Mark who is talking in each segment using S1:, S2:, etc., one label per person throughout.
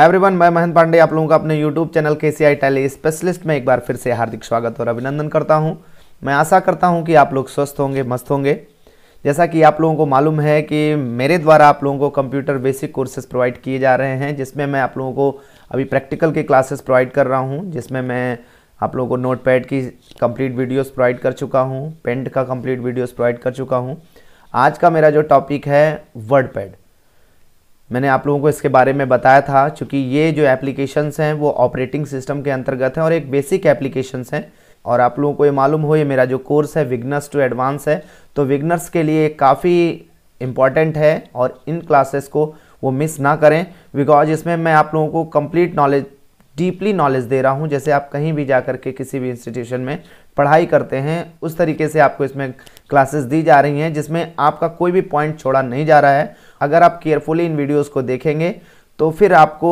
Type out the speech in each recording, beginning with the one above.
S1: everyone मैं महेंद्र पांडे आप लोगों का अपने यूट्यूब चैनल के सी आई टैली स्पेशलिस्ट में एक बार फिर से हार्दिक स्वागत और अभिनंदन करता हूं मैं आशा करता हूं कि आप लोग स्वस्थ होंगे मस्त होंगे जैसा कि आप लोगों को मालूम है कि मेरे द्वारा आप लोगों को कंप्यूटर बेसिक कोर्सेज प्रोवाइड किए जा रहे हैं जिसमें मैं आप लोगों को अभी प्रैक्टिकल के क्लासेस प्रोवाइड कर रहा हूँ जिसमें मैं आप लोगों को नोट पैड की कम्प्लीट वीडियोज़ प्रोवाइड कर चुका हूँ पेंट का कम्प्लीट वीडियोज़ प्रोवाइड कर चुका हूँ आज का मेरा जो टॉपिक है वर्ड पैड मैंने आप लोगों को इसके बारे में बताया था चूँकि ये जो एप्लीकेशंस हैं वो ऑपरेटिंग सिस्टम के अंतर्गत हैं और एक बेसिक एप्लीकेशंस हैं और आप लोगों को ये मालूम हो ये मेरा जो कोर्स है विग्नर्स टू एडवांस है तो विगनर्स के लिए काफ़ी इम्पॉर्टेंट है और इन क्लासेस को वो मिस ना करें बिकॉज इसमें मैं आप लोगों को कम्प्लीट नॉलेज डीपली नॉलेज दे रहा हूँ जैसे आप कहीं भी जा कर के किसी भी इंस्टीट्यूशन में पढ़ाई करते हैं उस तरीके से आपको इसमें क्लासेस दी जा रही हैं जिसमें आपका कोई भी पॉइंट छोड़ा नहीं जा रहा है अगर आप केयरफुली इन वीडियोस को देखेंगे तो फिर आपको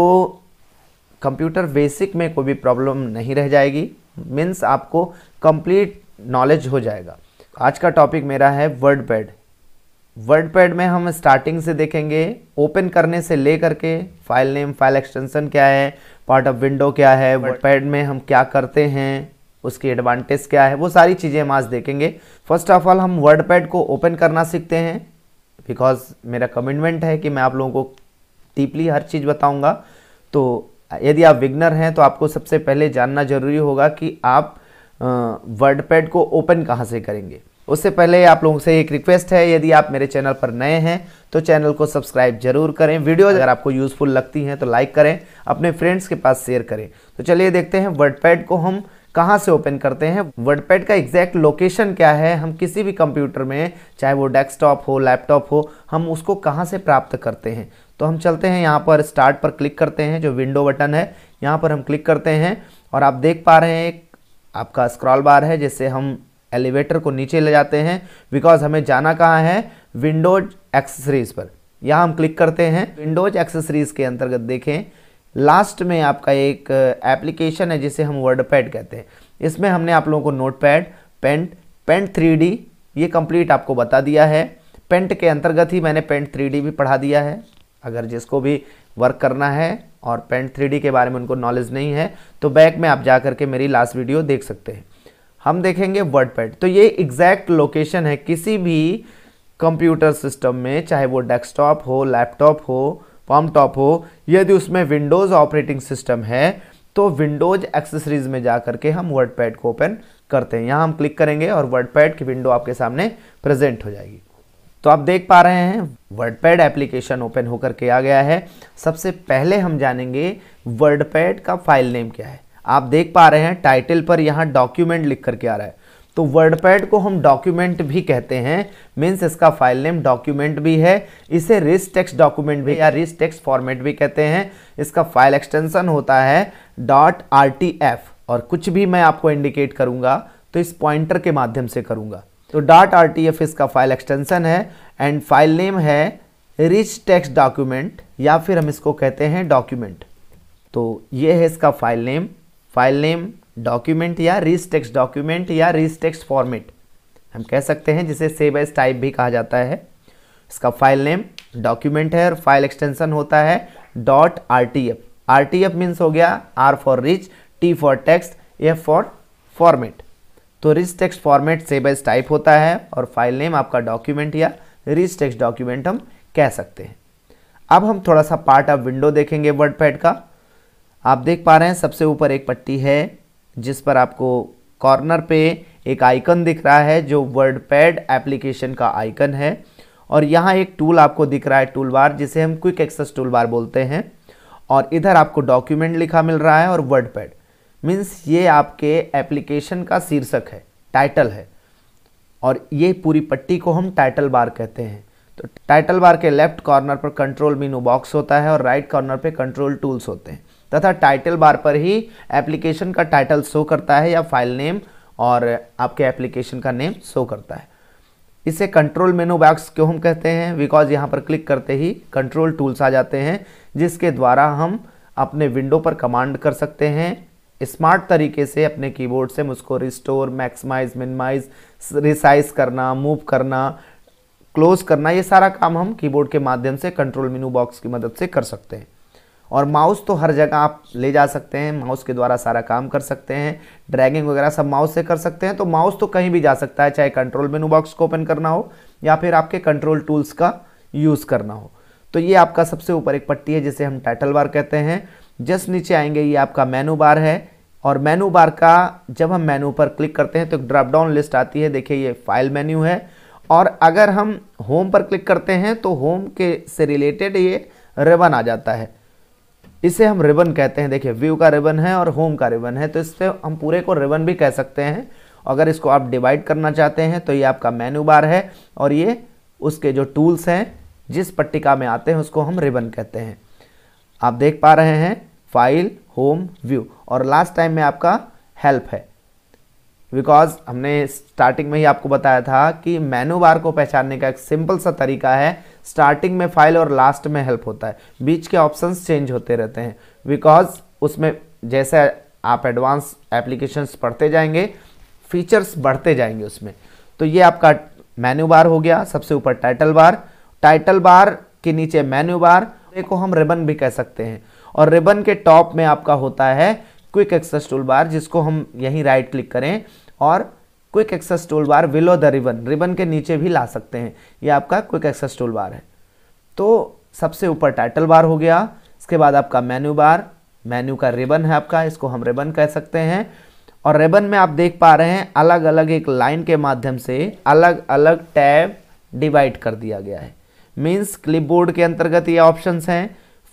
S1: कंप्यूटर बेसिक में कोई भी प्रॉब्लम नहीं रह जाएगी मीन्स आपको कंप्लीट नॉलेज हो जाएगा आज का टॉपिक मेरा है वर्ड पैड वर्ड पैड में हम स्टार्टिंग से देखेंगे ओपन करने से ले करके फाइल नेम फाइल एक्सटेंशन क्या है पार्ट ऑफ विंडो क्या है वर्ड पैड में हम क्या करते हैं उसकी एडवांटेज क्या है वो सारी चीज़ें हम आज देखेंगे फर्स्ट ऑफ ऑल हम वर्ड पैड को ओपन करना सीखते हैं बिकॉज मेरा कमिटमेंट है कि मैं आप लोगों को डीपली हर चीज़ बताऊंगा तो यदि आप विग्नर हैं तो आपको सबसे पहले जानना जरूरी होगा कि आप वर्ड पैड को ओपन कहाँ से करेंगे उससे पहले आप लोगों से एक रिक्वेस्ट है यदि आप मेरे चैनल पर नए हैं तो चैनल को सब्सक्राइब जरूर करें वीडियो अगर आपको यूज़फुल लगती हैं तो लाइक करें अपने फ्रेंड्स के पास शेयर करें तो चलिए देखते हैं वर्ड पैड को हम कहाँ से ओपन करते हैं वर्डपैड का एग्जैक्ट लोकेशन क्या है हम किसी भी कंप्यूटर में चाहे वो डेस्कटॉप हो लैपटॉप हो हम उसको कहाँ से प्राप्त करते हैं तो हम चलते हैं यहाँ पर स्टार्ट पर क्लिक करते हैं जो विंडो बटन है यहाँ पर हम क्लिक करते हैं और आप देख पा रहे हैं एक आपका स्क्रॉल बार है जिससे हम एलिवेटर को नीचे ले जाते हैं बिकॉज हमें जाना कहाँ है विंडोज एक्सेसरीज़ पर यहाँ हम क्लिक करते हैं विंडोज एक्सेसरीज़ के अंतर्गत देखें लास्ट में आपका एक एप्लीकेशन है जिसे हम वर्ड पैड कहते हैं इसमें हमने आप लोगों को note pad paint paint three ये कंप्लीट आपको बता दिया है पेंट के अंतर्गत ही मैंने पेंट थ्री भी पढ़ा दिया है अगर जिसको भी वर्क करना है और पेंट थ्री के बारे में उनको नॉलेज नहीं है तो बैक में आप जा करके मेरी लास्ट वीडियो देख सकते हैं हम देखेंगे वर्ड पैड तो ये एग्जैक्ट लोकेशन है किसी भी कंप्यूटर सिस्टम में चाहे वो डेस्कटॉप हो लैपटॉप हो फॉर्म टॉप हो यदि उसमें विंडोज़ ऑपरेटिंग सिस्टम है तो विंडोज एक्सेसरीज में जा करके हम वर्ड को ओपन करते हैं यहाँ हम क्लिक करेंगे और वर्ड की विंडो आपके सामने प्रेजेंट हो जाएगी तो आप देख पा रहे हैं वर्डपैड एप्लीकेशन ओपन होकर के आ गया है सबसे पहले हम जानेंगे वर्डपैड का फाइल नेम क्या है आप देख पा रहे हैं टाइटल पर यहाँ डॉक्यूमेंट लिख करके आ रहा है तो वर्डपैड को हम डॉक्यूमेंट भी कहते हैं मीन्स इसका फाइल नेम डॉक्यूमेंट भी है इसे रिस टेक्स डॉक्यूमेंट भी या रिस टेक्स फॉर्मेट भी कहते हैं इसका फाइल एक्सटेंशन होता है डॉट आर और कुछ भी मैं आपको इंडिकेट करूंगा तो इस पॉइंटर के माध्यम से करूंगा तो डॉट आर इसका फाइल एक्सटेंशन है एंड फाइल नेम है रिच टेक्स्ट डॉक्यूमेंट या फिर हम इसको कहते हैं डॉक्यूमेंट तो ये है इसका file name file name document या रिस टेक्स्ट डॉक्यूमेंट या रिस टेक्स्ट फॉर्मेट हम कह सकते हैं जिसे सेव एज टाइप भी कहा जाता है इसका फाइल नेम डॉक्यूमेंट है और फाइल एक्सटेंशन होता है dot R T F R T F means हो गया R for rich T for text F for format तो rich text format save as type होता है और फाइल नेम आपका डॉक्यूमेंट या रिच टेक्स्ट डॉक्यूमेंट हम कह सकते हैं अब हम थोड़ा सा पार्ट ऑफ विंडो देखेंगे वर्ड पैड का आप देख पा रहे हैं सबसे ऊपर एक पट्टी है जिस पर आपको कॉर्नर पे एक आइकन दिख रहा है जो वर्ड पैड एप्लीकेशन का आइकन है और यहाँ एक टूल आपको दिख रहा है टूल बार जिसे हम क्विक एक्सेस टूल बार बोलते हैं और इधर आपको डॉक्यूमेंट लिखा मिल रहा है और वर्ड पैड मीन्स ये आपके एप्लीकेशन का शीर्षक है टाइटल है और ये पूरी पट्टी को हम टाइटल बार कहते हैं तो टाइटल बार के लेफ्ट कॉर्नर पर कंट्रोल मीनू बॉक्स होता है और राइट कॉर्नर पे कंट्रोल टूल्स होते हैं तथा टाइटल बार पर ही एप्लीकेशन का टाइटल शो करता है या फाइल नेम और आपके एप्लीकेशन का नेम शो करता है इसे कंट्रोल मेनू बॉक्स क्यों हम कहते हैं बिकॉज यहाँ पर क्लिक करते ही कंट्रोल टूल्स आ जाते हैं जिसके द्वारा हम अपने विंडो पर कमांड कर सकते हैं स्मार्ट तरीके से अपने कीबोर्ड से मुझको रिस्टोर मैक्समाइज मिनिमाइज रिसाइज करना मूव करना क्लोज करना ये सारा काम हम कीबोर्ड के माध्यम से कंट्रोल मेनू बॉक्स की मदद से कर सकते हैं और माउस तो हर जगह आप ले जा सकते हैं माउस के द्वारा सारा काम कर सकते हैं ड्रैगिंग वगैरह सब माउस से कर सकते हैं तो माउस तो कहीं भी जा सकता है चाहे कंट्रोल मेनू बॉक्स को ओपन करना हो या फिर आपके कंट्रोल टूल्स का यूज़ करना हो तो ये आपका सबसे ऊपर एक पट्टी है जिसे हम टाइटल बार कहते हैं जस्ट नीचे आएंगे ये आपका मेनू बार है और मेनू बार का जब हम मेनू पर क्लिक करते हैं तो एक ड्रॉप डाउन लिस्ट आती है देखिए ये फाइल मेन्यू है और अगर हम होम पर क्लिक करते हैं तो होम के से रिलेटेड ये रिबन आ जाता है इसे हम रिबन कहते हैं देखिए व्यू का रिबन है और होम का रिबन है तो इससे हम पूरे को रिबन भी कह सकते हैं अगर इसको आप डिवाइड करना चाहते हैं तो ये आपका मेन्यू बार है और ये उसके जो टूल्स हैं जिस पट्टिका में आते हैं उसको हम रिबन कहते हैं आप देख पा रहे हैं फाइल होम व्यू और लास्ट टाइम में आपका हेल्प है बिकॉज हमने स्टार्टिंग में ही आपको बताया था कि मेनू बार को पहचानने का एक सिंपल सा तरीका है स्टार्टिंग में फाइल और लास्ट में हेल्प होता है बीच के ऑप्शंस चेंज होते रहते हैं बिकॉज उसमें जैसे आप एडवांस एप्लीकेशंस पढ़ते जाएंगे फीचर्स बढ़ते जाएंगे उसमें तो ये आपका मेन्यू बार हो गया सबसे ऊपर टाइटल बार टाइटल बार के नीचे मेन्यू बार को हम रिबन भी कह सकते हैं और रिबन के टॉप में आपका होता है क्विक एक्सेस टूल बार जिसको हम यहीं राइट क्लिक करें और quick access toolbar below the ribbon ribbon के नीचे भी ला सकते हैं ये आपका क्विक एक्सेस टूल बार है तो सबसे ऊपर टाइटल बार हो गया इसके बाद आपका मेन्यू बार मेन्यू का रिबन है आपका इसको हम रिबन कह सकते हैं और रिबन में आप देख पा रहे हैं अलग अलग एक लाइन के माध्यम से अलग अलग टैब डिवाइड कर दिया गया है मीन्स क्लिपबोर्ड के अंतर्गत ये ऑप्शंस हैं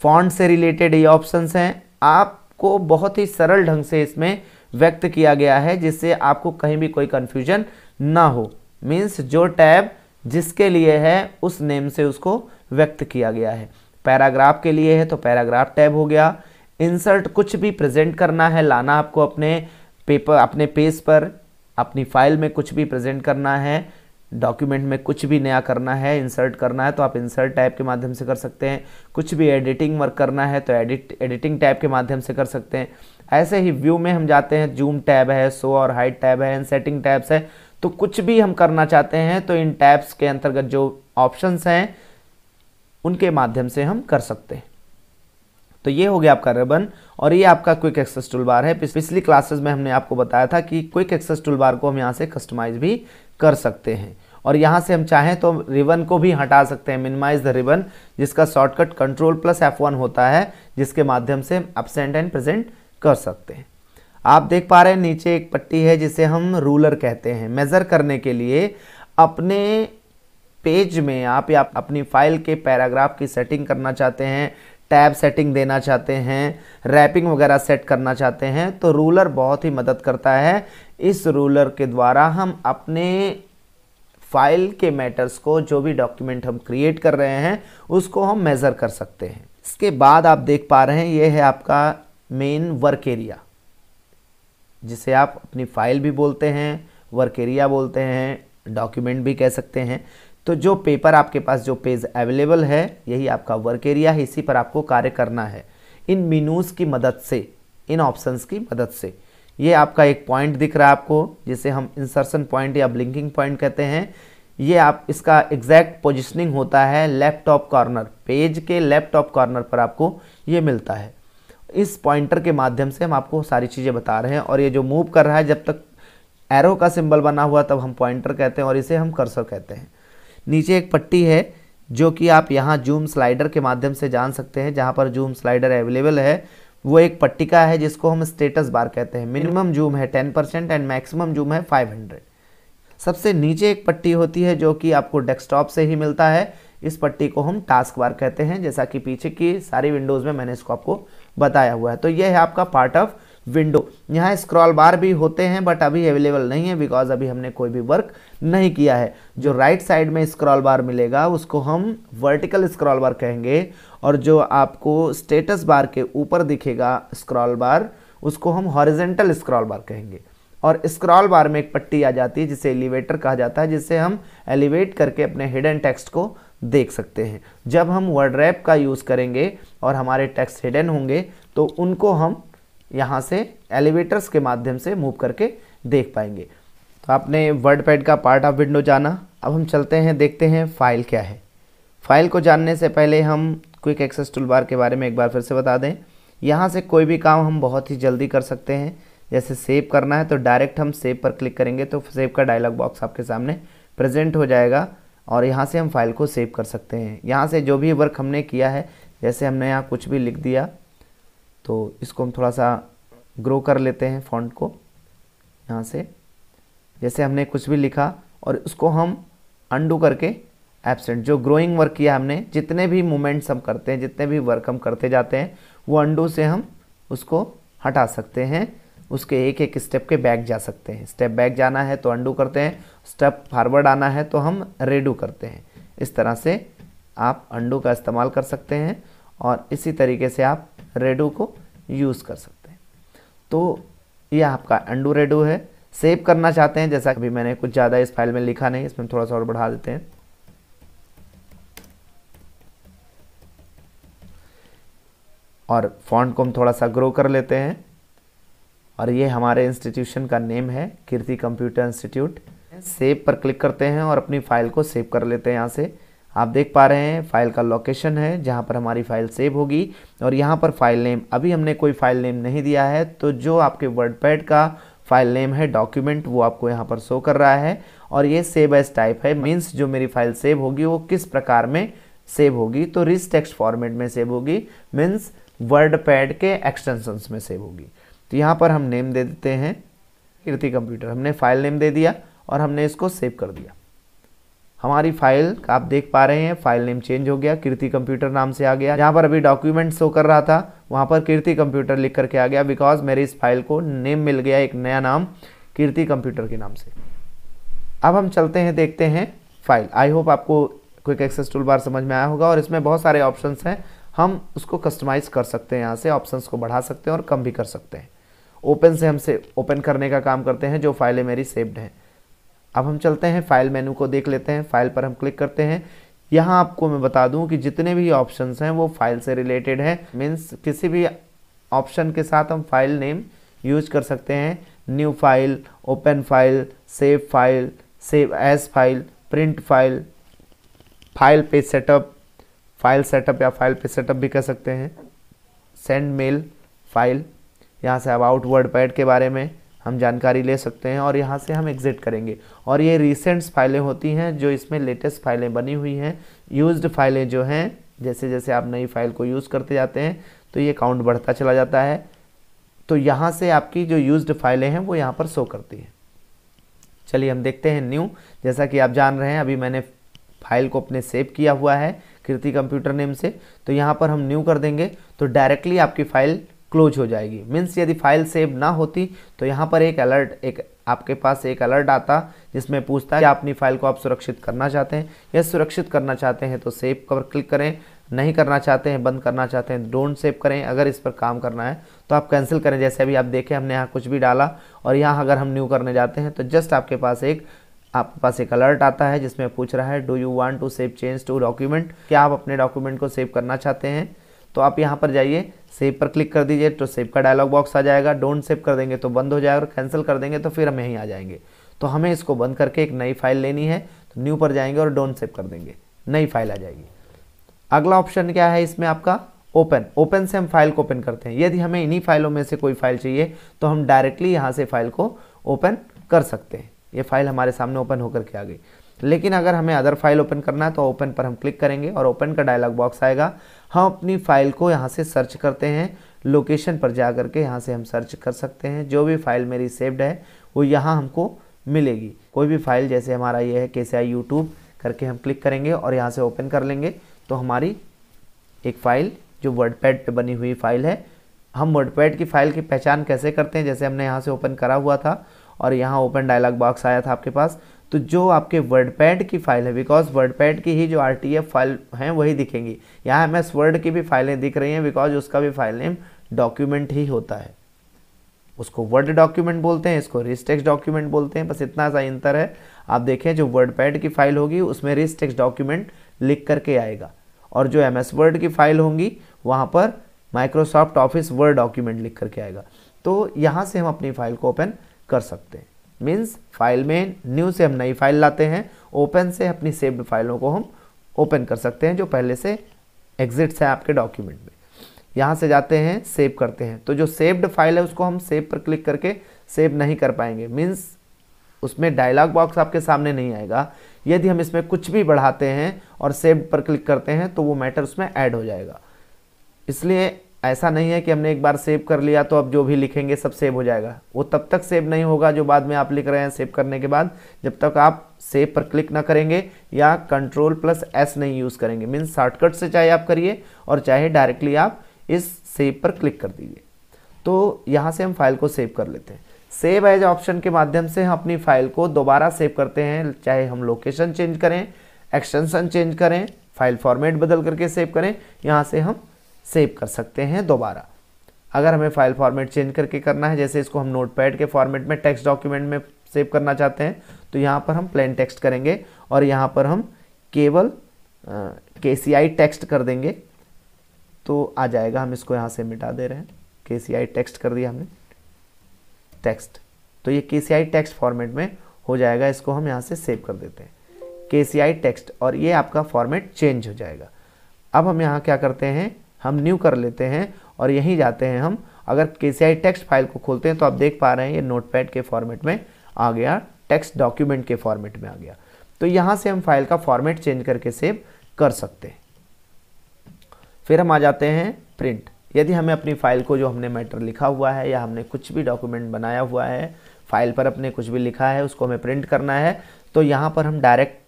S1: फॉन्ट से रिलेटेड ये ऑप्शंस हैं आप को बहुत ही सरल ढंग से इसमें व्यक्त किया गया है जिससे आपको कहीं भी कोई कन्फ्यूजन ना हो मीन्स जो टैब जिसके लिए है उस नेम से उसको व्यक्त किया गया है पैराग्राफ के लिए है तो पैराग्राफ टैब हो गया इंसर्ट कुछ भी प्रेजेंट करना है लाना आपको अपने पेपर अपने पेज पर अपनी फाइल में कुछ भी प्रेजेंट करना है डॉक्यूमेंट में कुछ भी नया करना है इंसर्ट करना है तो आप इंसर्ट टाइप के माध्यम से कर सकते हैं कुछ भी एडिटिंग वर्क करना है तो एडिट एडिटिंग टाइप के माध्यम से कर सकते हैं ऐसे ही व्यू में हम जाते हैं जूम टैब है सो और हाइट टैब है एंड सेटिंग टैब्स है तो कुछ भी हम करना चाहते हैं तो इन टैब्स के अंतर्गत जो ऑप्शंस हैं उनके माध्यम से हम कर सकते हैं तो ये हो गया आपका रिबन और ये आपका क्विक एक्सेस टूल बार है पिछली क्लासेस में हमने आपको बताया था कि क्विक एक्सेस टूल बार को हम यहाँ से कस्टमाइज भी कर सकते हैं और यहाँ से हम चाहें तो रिबन को भी हटा सकते हैं मिनिमाइज द रिबन जिसका shortcut control plus F one होता है जिसके माध्यम से हम एबसेंट एंड प्रेजेंट कर सकते हैं आप देख पा रहे हैं नीचे एक पट्टी है जिसे हम रूलर कहते हैं मेज़र करने के लिए अपने पेज में आप या अपनी फाइल के पैराग्राफ की सेटिंग करना चाहते हैं टैब सेटिंग देना चाहते हैं रैपिंग वगैरह सेट करना चाहते हैं तो रूलर बहुत ही मदद करता है इस रूलर के द्वारा हम अपने फाइल के मैटर्स को जो भी डॉक्यूमेंट हम क्रिएट कर रहे हैं उसको हम मेज़र कर सकते हैं इसके बाद आप देख पा रहे हैं ये है आपका मेन वर्क एरिया जिसे आप अपनी फाइल भी बोलते हैं वर्क एरिया बोलते हैं डॉक्यूमेंट भी कह सकते हैं तो जो पेपर आपके पास जो पेज अवेलेबल है यही आपका वर्क एरिया है इसी पर आपको कार्य करना है इन मीनूस की मदद से इन ऑप्शंस की मदद से ये आपका एक पॉइंट दिख रहा है आपको जिसे हम इंसर्सन पॉइंट या ब्लिंकिंग पॉइंट कहते हैं ये आप इसका एग्जैक्ट पोजिशनिंग होता है लैपटॉप कॉर्नर पेज के लैपटॉप कॉर्नर पर आपको ये मिलता है इस पॉइंटर के माध्यम से हम आपको सारी चीज़ें बता रहे हैं और ये जो मूव कर रहा है जब तक एरो का सिंबल बना हुआ तब हम पॉइंटर कहते हैं और इसे हम कर्सर कहते हैं नीचे एक पट्टी है जो कि आप यहाँ जूम स्लाइडर के माध्यम से जान सकते हैं जहाँ पर जूम स्लाइडर अवेलेबल है वो एक पट्टिका है जिसको हम स्टेटस बार कहते हैं मिनिमम जूम है ten percent and maximum zoom है फाइव हंड्रेड सबसे नीचे एक पट्टी होती है जो कि आपको डेस्कटॉप से ही मिलता है इस पट्टी को हम टास्क बार कहते हैं जैसा कि पीछे की सारी विंडोज़ में मैंने इसको आपको बताया हुआ है तो यह है आपका पार्ट ऑफ विंडो यहाँ स्क्रॉल बार भी होते हैं बट अभी अवेलेबल नहीं है बिकॉज अभी हमने कोई भी वर्क नहीं किया है जो राइट right साइड में स्क्रॉल बार मिलेगा उसको हम वर्टिकल स्क्रॉल बार कहेंगे और जो आपको स्टेटस बार के ऊपर दिखेगा स्क्रॉल बार उसको हम हॉरिजेंटल स्क्रॉल बार कहेंगे और स्क्रॉल बार में एक पट्टी आ जाती है जिसे एलिवेटर कहा जाता है जिससे हम एलिवेट करके अपने हिडन टेक्स्ट को देख सकते हैं जब हम वर्ड रैप का यूज़ करेंगे और हमारे टेक्स्ट हिडन होंगे तो उनको हम यहाँ से एलिवेटर्स के माध्यम से मूव करके देख पाएंगे तो आपने वर्ड पैड का पार्ट ऑफ विंडो जाना अब हम चलते हैं देखते हैं फाइल क्या है फाइल को जानने से पहले हम क्विक एक्सेस टूल बार के बारे में एक बार फिर से बता दें यहाँ से कोई भी काम हम बहुत ही जल्दी कर सकते हैं जैसे सेव करना है तो डायरेक्ट हम सेव पर क्लिक करेंगे तो सेव का डायलॉग बॉक्स आपके सामने प्रेजेंट हो जाएगा और यहाँ से हम फाइल को सेव कर सकते हैं यहाँ से जो भी वर्क हमने किया है जैसे हमने यहाँ कुछ भी लिख दिया तो इसको हम थोड़ा सा ग्रो कर लेते हैं फॉन्ट को यहाँ से जैसे हमने कुछ भी लिखा और उसको हम अंडू करके एबसेंट जो ग्रोइंग वर्क किया हमने जितने भी मोमेंट्स हम करते हैं जितने भी वर्क हम करते जाते हैं वो अंडू से हम उसको हटा सकते हैं उसके एक एक स्टेप के बैक जा सकते हैं स्टेप बैक जाना है तो अंडू करते हैं स्टेप फारवर्ड आना है तो हम रेडू करते हैं इस तरह से आप अंडू का इस्तेमाल कर सकते हैं और इसी तरीके से आप रेडो को यूज़ कर सकते हैं तो यह आपका अंडू रेडो है सेव करना चाहते हैं जैसा कि मैंने कुछ ज़्यादा इस फाइल में लिखा नहीं इसमें थोड़ा सा और बढ़ा देते हैं और फॉन्ट को हम थोड़ा सा ग्रो कर लेते हैं और ये हमारे इंस्टीट्यूशन का नेम है कीर्ति कंप्यूटर इंस्टीट्यूट सेव पर क्लिक करते हैं और अपनी फाइल को सेव कर लेते हैं यहाँ से आप देख पा रहे हैं फाइल का लोकेशन है जहाँ पर हमारी फाइल सेव होगी और यहाँ पर फाइल नेम अभी हमने कोई फाइल नेम नहीं दिया है तो जो आपके वर्डपैड का फाइल नेम है डॉक्यूमेंट वो आपको यहाँ पर शो कर रहा है और ये सेव एज टाइप है मीन्स जो मेरी फाइल सेव होगी वो किस प्रकार में सेव होगी तो रिस टेक्स्ट फॉर्मेट में सेव होगी मीन्स वर्ड पैड के एक्सटेंशंस में सेव होगी तो यहाँ पर हम नेम दे देते हैं कीर्ति कंप्यूटर हमने फाइल नेम दे दिया और हमने इसको सेव कर दिया हमारी फाइल आप देख पा रहे हैं फाइल नेम चेंज हो गया कीर्ति कंप्यूटर नाम से आ गया जहाँ पर अभी डॉक्यूमेंट शो कर रहा था वहाँ पर कीर्ति कंप्यूटर लिख करके आ गया बिकॉज मेरे इस फाइल को नेम मिल गया एक नया नाम कीर्ति कंप्यूटर के नाम से अब हम चलते हैं देखते हैं फाइल आई होप आपको क्विक एक्सेस टूल बार समझ में आया होगा और इसमें बहुत सारे ऑप्शन हैं हम उसको कस्टमाइज़ कर सकते हैं यहाँ से ऑप्शन को बढ़ा सकते हैं और कम भी कर सकते हैं ओपन से हमसे ओपन करने का काम करते हैं जो फाइलें मेरी सेव्ड हैं अब हम चलते हैं फाइल मेनू को देख लेते हैं फाइल पर हम क्लिक करते हैं यहाँ आपको मैं बता दूं कि जितने भी ऑप्शंस हैं वो फाइल से रिलेटेड है मीन्स किसी भी ऑप्शन के साथ हम फाइल नेम यूज कर सकते हैं new file open file save file save as file print file file page setup file setup या फाइल पे सेटअप भी कर सकते हैं सेंड मेल फाइल यहाँ से अब आउटवर्ड वर्ड पैड के बारे में हम जानकारी ले सकते हैं और यहाँ से हम एग्जिट करेंगे और ये रिसेंट्स फाइलें होती हैं जो इसमें लेटेस्ट फाइलें बनी हुई हैं यूज्ड फाइलें जो हैं जैसे जैसे आप नई फाइल को यूज़ करते जाते हैं तो ये काउंट बढ़ता चला जाता है तो यहाँ से आपकी जो यूज्ड फाइलें हैं वो यहाँ पर शो करती है चलिए हम देखते हैं न्यू जैसा कि आप जान रहे हैं अभी मैंने फाइल को अपने सेव किया हुआ है कृति कंप्यूटर नेम से तो यहाँ पर हम न्यू कर देंगे तो डायरेक्टली आपकी फाइल क्लोज हो जाएगी मीन्स यदि फाइल सेव ना होती तो यहाँ पर एक अलर्ट एक आपके पास एक अलर्ट आता जिसमें पूछता है कि अपनी फाइल को आप सुरक्षित करना चाहते हैं या सुरक्षित करना चाहते हैं तो सेव पर क्लिक करें नहीं करना चाहते हैं बंद करना चाहते हैं डोंट सेव करें अगर इस पर काम करना है तो आप कैंसिल करें जैसे अभी आप देखें हमने यहाँ कुछ भी डाला और यहाँ अगर हम न्यू करने जाते हैं तो जस्ट आपके पास एक आपके पास एक अलर्ट आता है जिसमें पूछ रहा है do you want to save change to document क्या आप अपने डॉक्यूमेंट को सेव करना चाहते हैं तो आप यहाँ पर जाइए सेव पर क्लिक कर दीजिए तो सेव का डायलॉग बॉक्स आ जाएगा डोंट सेव कर देंगे तो बंद हो जाएगा और कैंसिल कर देंगे तो फिर हम यहीं आ जाएंगे तो हमें इसको बंद करके एक नई फाइल लेनी है तो न्यू पर जाएंगे और डोंट सेव कर देंगे नई फाइल आ जाएगी अगला ऑप्शन क्या है इसमें आपका ओपन ओपन से हम फाइल को ओपन करते हैं यदि हमें इन्हीं फाइलों में से कोई फाइल चाहिए तो हम डायरेक्टली यहाँ से फाइल को ओपन कर सकते हैं ये फाइल हमारे सामने ओपन होकर के आ गई लेकिन अगर हमें अदर फाइल ओपन करना है तो ओपन पर हम क्लिक करेंगे और ओपन का डायलॉग बॉक्स आएगा हम अपनी फाइल को यहाँ से सर्च करते हैं लोकेशन पर जा कर के यहाँ से हम सर्च कर सकते हैं जो भी फाइल मेरी सेव्ड है वो यहाँ हमको मिलेगी कोई भी फाइल जैसे हमारा ये है कैसे आई यूट्यूब करके हम क्लिक करेंगे और यहाँ से ओपन कर लेंगे तो हमारी एक फ़ाइल जो वर्ड पैड पर बनी हुई फ़ाइल है हम वर्ड पैड की फ़ाइल की पहचान कैसे करते हैं जैसे हमने यहाँ से ओपन करा हुआ था और यहाँ ओपन डायलॉग बॉक्स आया था आपके पास तो जो आपके वर्डपैड की फाइल है बिकॉज वर्डपैड की ही जो आर फाइल हैं वही दिखेंगी यहाँ एम एस वर्ड की भी फाइलें दिख रही हैं बिकॉज उसका भी फाइल नेम डॉक्यूमेंट ही होता है उसको वर्ड डॉक्यूमेंट बोलते हैं इसको रिस्टेक्स डॉक्यूमेंट बोलते हैं बस इतना सा अंतर है आप देखें जो वर्डपैड की फाइल होगी उसमें रिस्टेक्स डॉक्यूमेंट लिख करके आएगा और जो एम एस वर्ड की फाइल होंगी वहाँ पर माइक्रोसॉफ्ट ऑफिस वर्ड डॉक्यूमेंट लिख करके आएगा तो यहाँ से हम अपनी फाइल को ओपन कर सकते हैं मीन्स फाइल में न्यू से हम नई फाइल लाते हैं ओपन से अपनी सेव्ड फाइलों को हम ओपन कर सकते हैं जो पहले से एग्जिट्स हैं आपके डॉक्यूमेंट में यहाँ से जाते हैं सेव करते हैं तो जो सेव्ड फाइल है उसको हम सेव पर क्लिक करके सेव नहीं कर पाएंगे मीन्स उसमें डायलॉग बॉक्स आपके सामने नहीं आएगा यदि हम इसमें कुछ भी बढ़ाते हैं और सेव पर क्लिक करते हैं तो वो मैटर उसमें ऐड हो जाएगा इसलिए ऐसा नहीं है कि हमने एक बार सेव कर लिया तो अब जो भी लिखेंगे सब सेव हो जाएगा वो तब तक सेव नहीं होगा जो बाद में आप लिख रहे हैं सेव करने के बाद जब तक आप सेव पर क्लिक ना करेंगे या कंट्रोल प्लस एस नहीं यूज़ करेंगे मीन्स शॉर्टकट से चाहे आप करिए और चाहे डायरेक्टली आप इस सेव पर क्लिक कर दीजिए तो यहाँ से हम फाइल को सेव कर लेते हैं सेव एज ऑप्शन के माध्यम से हम अपनी फाइल को दोबारा सेव करते हैं चाहे हम लोकेशन चेंज करें एक्सटेंशन चेंज करें फाइल फॉर्मेट बदल करके सेव करें यहाँ से हम सेव कर सकते हैं दोबारा अगर हमें फाइल फॉर्मेट चेंज करके करना है जैसे इसको हम नोटपैड के फॉर्मेट में टेक्स्ट डॉक्यूमेंट में सेव करना चाहते हैं तो यहाँ पर हम प्लेन टेक्स्ट करेंगे और यहाँ पर हम केवल के सी आई टेक्स्ट कर देंगे तो आ जाएगा हम इसको यहाँ से मिटा दे रहे हैं के सी आई टेक्स्ट कर दिया हमने टेक्स्ट तो ये के सी आई टेक्स्ट फॉर्मेट में हो जाएगा इसको हम यहाँ से सेव कर देते हैं के सी आई टेक्स्ट और ये आपका फॉर्मेट चेंज हो जाएगा अब हम यहाँ क्या करते हैं हम न्यू कर लेते हैं और यहीं जाते हैं हम अगर के टेक्स्ट फाइल को खोलते हैं तो आप देख पा रहे हैं ये नोटपैड के फॉर्मेट में आ गया टेक्स्ट डॉक्यूमेंट के फॉर्मेट में आ गया तो यहाँ से हम फाइल का फॉर्मेट चेंज करके सेव कर सकते हैं फिर हम आ जाते हैं प्रिंट यदि हमें अपनी फाइल को जो हमने मैटर लिखा हुआ है या हमने कुछ भी डॉक्यूमेंट बनाया हुआ है फाइल पर अपने कुछ भी लिखा है उसको हमें प्रिंट करना है तो यहाँ पर हम डायरेक्ट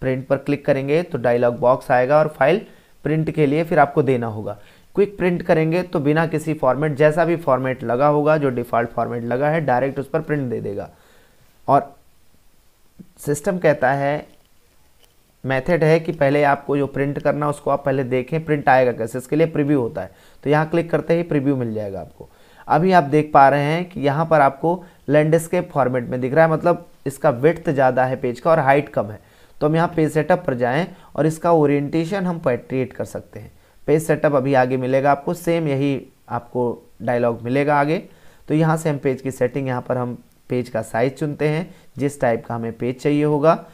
S1: प्रिंट पर क्लिक करेंगे तो डायलॉग बॉक्स आएगा और फाइल प्रिंट के लिए फिर आपको देना होगा क्विक प्रिंट करेंगे तो बिना किसी फॉर्मेट जैसा भी फॉर्मेट लगा होगा जो डिफ़ॉल्ट फॉर्मेट लगा है डायरेक्ट उस पर प्रिंट दे देगा और सिस्टम कहता है मेथड है कि पहले आपको जो प्रिंट करना उसको आप पहले देखें प्रिंट आएगा कैसे इसके लिए प्रीव्यू होता है तो यहाँ क्लिक करते ही प्रीव्यू मिल जाएगा आपको अभी आप देख पा रहे हैं कि यहाँ पर आपको लैंडस्केप फॉर्मेट में दिख रहा है मतलब इसका विथ ज़्यादा है पेज का और हाइट कम है तो हम यहाँ पेज सेटअप पर जाएँ और इसका ओरिएंटेशन हम पैट्रिएट कर सकते हैं पेज सेटअप अभी आगे मिलेगा आपको सेम यही आपको डायलॉग मिलेगा आगे तो यहाँ से हम पेज की सेटिंग यहाँ पर हम पेज का साइज़ चुनते हैं जिस टाइप का हमें पेज चाहिए होगा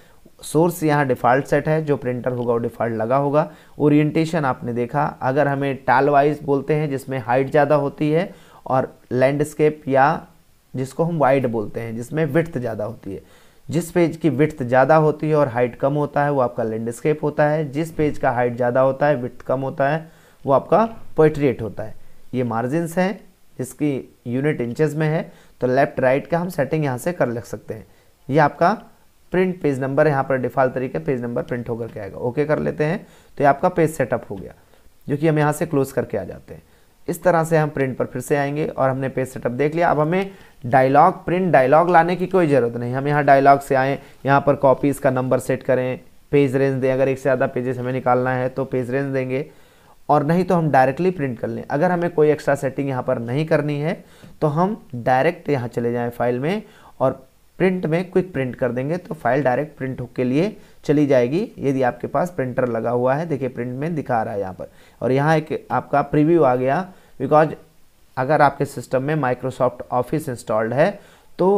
S1: सोर्स यहाँ डिफ़ॉल्ट सेट है जो प्रिंटर होगा वो डिफ़ॉल्ट लगा होगा ओरिएंटेशन आपने देखा अगर हमें टाल वाइज बोलते हैं जिसमें हाइट ज़्यादा होती है और लैंडस्केप या जिसको हम वाइड बोलते हैं जिसमें विथ्थ ज़्यादा होती है जिस पेज की विथ ज़्यादा होती है और हाइट कम होता है वो आपका लैंडस्केप होता है जिस पेज का हाइट ज़्यादा होता है विथ कम होता है वो आपका पोइट्रेट होता है ये मार्जिनस हैं जिसकी यूनिट इंचज में है तो लेफ्ट राइट का हम सेटिंग यहाँ से कर लग सकते हैं ये आपका प्रिंट पेज नंबर यहाँ पर डिफ़ॉल्ट तरीके पेज नंबर प्रिंट होकर के आएगा ओके कर लेते हैं तो ये आपका पेज सेटअप हो गया जो कि हम यहाँ से क्लोज करके आ जाते हैं इस तरह से हम प्रिंट पर फिर से आएंगे और हमने पेज सेटअप देख लिया अब हमें डायलॉग प्रिंट डायलॉग लाने की कोई ज़रूरत नहीं हम यहाँ डायलॉग से आएँ यहाँ पर कॉपीज़ का नंबर सेट करें पेज रेंज दें अगर एक से ज़्यादा पेजेस हमें निकालना है तो पेज रेंज देंगे और नहीं तो हम डायरेक्टली प्रिंट कर लें अगर हमें कोई एक्स्ट्रा सेटिंग यहाँ पर नहीं करनी है तो हम डायरेक्ट यहाँ चले जाएँ फाइल में और प्रिंट में क्विक प्रिंट कर देंगे तो फाइल डायरेक्ट प्रिंट के लिए चली जाएगी यदि आपके पास प्रिंटर लगा हुआ है देखिए प्रिंट में दिखा रहा है यहाँ पर और यहाँ एक आपका प्रीव्यू आ गया बिकॉज अगर आपके सिस्टम में माइक्रोसॉफ्ट ऑफिस इंस्टॉल्ड है तो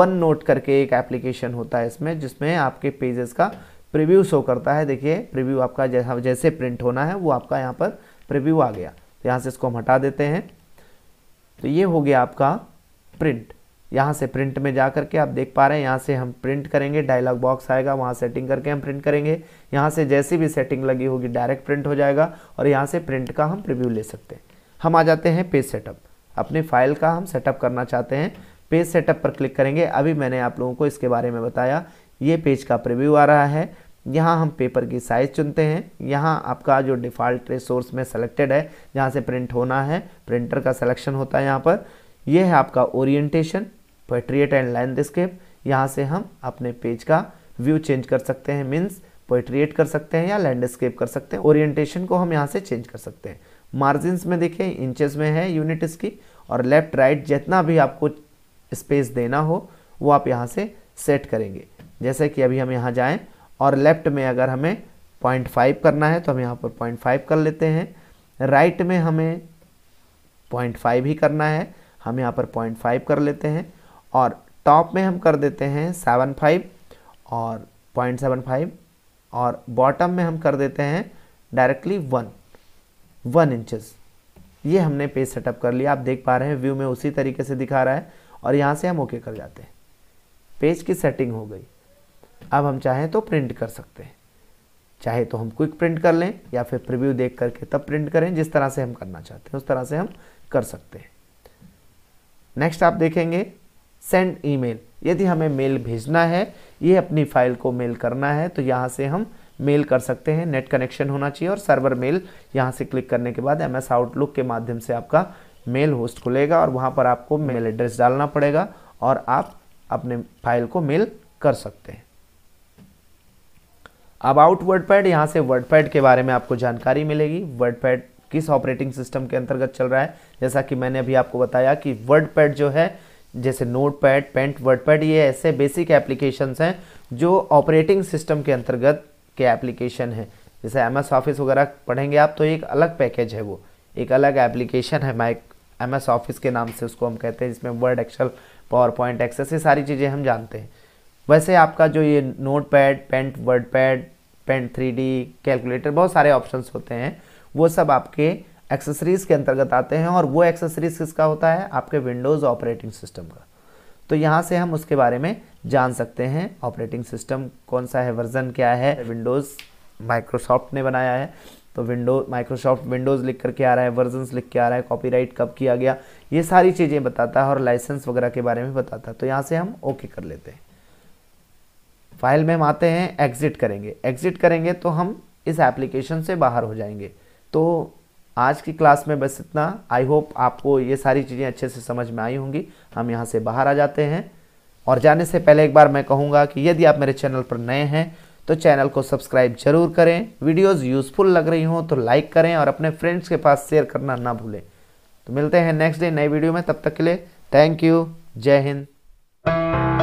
S1: वन नोट करके एक एप्लीकेशन होता है इसमें जिसमें आपके पेजेस का प्रीव्यू शो करता है देखिए प्रीव्यू आपका जैसा जैसे प्रिंट होना है वो आपका यहाँ पर प्रीव्यू आ गया तो यहाँ से इसको हम हटा देते हैं तो ये हो गया आपका प्रिंट यहाँ से प्रिंट में जा करके आप देख पा रहे हैं यहाँ से हम प्रिंट करेंगे डायलॉग बॉक्स आएगा वहाँ सेटिंग करके हम प्रिंट करेंगे यहाँ से जैसी भी सेटिंग लगी होगी डायरेक्ट प्रिंट हो जाएगा और यहाँ से प्रिंट का हम प्रिव्यू ले सकते हैं हम आ जाते हैं पेज सेटअप अपने फाइल का हम सेटअप करना चाहते हैं पेज सेटअप पर क्लिक करेंगे अभी मैंने आप लोगों को इसके बारे में बताया ये पेज का प्रिव्यू आ रहा है यहाँ हम पेपर की साइज़ चुनते हैं यहाँ आपका जो डिफ़ॉल्ट रिसोर्स में सेलेक्टेड है जहाँ से प्रिंट होना है प्रिंटर का सिलेक्शन होता है यहाँ पर यह है आपका ओरिएंटेशन पोइट्रिएट एंड लैंडस्केप यहाँ से हम अपने पेज का व्यू चेंज कर सकते हैं मीन्स पोइट्रिएट कर सकते हैं या लैंडस्केप कर सकते हैं ओरिएंटेशन को हम यहाँ से चेंज कर सकते हैं मार्जिन्स में देखिए इंचेस में है यूनिट इसकी और लेफ्ट राइट जितना भी आपको स्पेस देना हो वो आप यहाँ से सेट करेंगे जैसे कि अभी हम यहाँ जाएँ और लेफ्ट में अगर हमें पॉइंट फाइव करना है तो हम यहाँ पर पॉइंट फाइव कर लेते हैं राइट में हमें पॉइंट फाइव ही करना है हम यहाँ पर पॉइंट फाइव कर लेते हैं और टॉप में हम कर देते हैं सेवन फाइव और पॉइंट सेवन फाइव और बॉटम में हम कर देते हैं डायरेक्टली वन वन इंचज़ ये हमने पेज सेटअप कर लिया आप देख पा रहे हैं व्यू में उसी तरीके से दिखा रहा है और यहाँ से हम ओके कर जाते हैं पेज की सेटिंग हो गई अब हम चाहें तो प्रिंट कर सकते हैं चाहे तो हम क्विक प्रिंट कर लें या फिर प्रिव्यू देख करके तब प्रिंट करें जिस तरह से हम करना चाहते हैं उस तरह से हम कर सकते हैं नेक्स्ट आप देखेंगे सेंड ईमेल यदि हमें मेल भेजना है ये अपनी फाइल को मेल करना है तो यहाँ से हम मेल कर सकते हैं नेट कनेक्शन होना चाहिए और सर्वर मेल यहाँ से क्लिक करने के बाद एम एस आउटलुक के माध्यम से आपका मेल होस्ट खुलेगा और वहाँ पर आपको मेल एड्रेस डालना पड़ेगा और आप अपने फाइल को मेल कर सकते हैं अब आउट वर्ड पैड यहाँ से वर्ड पैड के बारे में आपको जानकारी मिलेगी वर्ड पैड किस ऑपरेटिंग सिस्टम के अंतर्गत चल रहा है जैसा कि मैंने अभी आपको बताया कि वर्ड पैड जो है जैसे note pad Paint WordPad ये ऐसे बेसिक एप्लीकेशंस हैं जो ऑपरेटिंग सिस्टम के अंतर्गत के एप्लीकेशन हैं जैसे एम एस ऑफिस वगैरह पढ़ेंगे आप तो एक अलग पैकेज है वो एक अलग एप्लीकेशन है माइक एम एस ऑफिस के नाम से उसको हम कहते हैं जिसमें Word Excel PowerPoint Access ये सारी चीज़ें हम जानते हैं वैसे आपका जो ये note pad Paint WordPad Paint three calculator बहुत सारे ऑप्शंस होते हैं वो सब आपके एक्सेसरीज के अंतर्गत आते हैं और वो एक्सेसरीज किसका होता है आपके विंडोज़ ऑपरेटिंग सिस्टम का तो यहाँ से हम उसके बारे में जान सकते हैं ऑपरेटिंग सिस्टम कौन सा है वर्जन क्या है विंडोज़ माइक्रोसॉफ्ट ने बनाया है तो विंडो माइक्रोसॉफ्ट विंडोज़ लिख करके आ रहा है वर्जन लिख के आ रहा है कॉपीराइट कब किया गया ये सारी चीज़ें बताता है और लाइसेंस वगैरह के बारे में बताता है तो यहाँ से हम ओके कर लेते हैं फाइल में हम आते हैं एग्ज़िट करेंगे एग्ज़िट करेंगे तो हम इस एप्लीकेशन से बाहर हो जाएंगे तो आज की क्लास में बस इतना आई होप आपको ये सारी चीज़ें अच्छे से समझ में आई होंगी हम यहाँ से बाहर आ जाते हैं और जाने से पहले एक बार मैं कहूँगा कि यदि आप मेरे चैनल पर नए हैं तो चैनल को सब्सक्राइब जरूर करें वीडियोस यूज़फुल लग रही हों तो लाइक करें और अपने फ्रेंड्स के पास शेयर करना ना भूलें तो मिलते हैं नेक्स्ट डे नए वीडियो में तब तक के लिए थैंक यू जय हिंद